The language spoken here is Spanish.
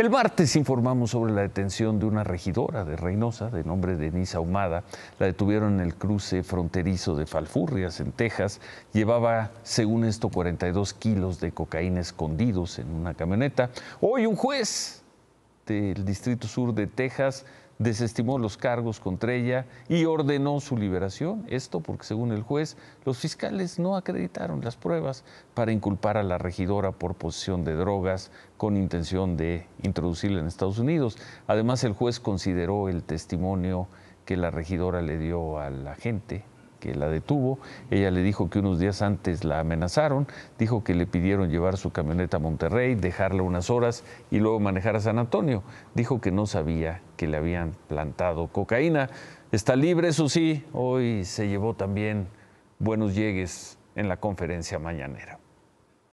El martes informamos sobre la detención de una regidora de Reynosa, de nombre Denise Ahumada. La detuvieron en el cruce fronterizo de Falfurrias, en Texas. Llevaba, según esto, 42 kilos de cocaína escondidos en una camioneta. Hoy un juez del Distrito Sur de Texas desestimó los cargos contra ella y ordenó su liberación. Esto porque, según el juez, los fiscales no acreditaron las pruebas para inculpar a la regidora por posesión de drogas con intención de introducirla en Estados Unidos. Además, el juez consideró el testimonio que la regidora le dio al agente. gente que la detuvo. Ella le dijo que unos días antes la amenazaron, dijo que le pidieron llevar su camioneta a Monterrey, dejarla unas horas y luego manejar a San Antonio. Dijo que no sabía que le habían plantado cocaína. Está libre, eso sí. Hoy se llevó también buenos llegues en la conferencia mañanera.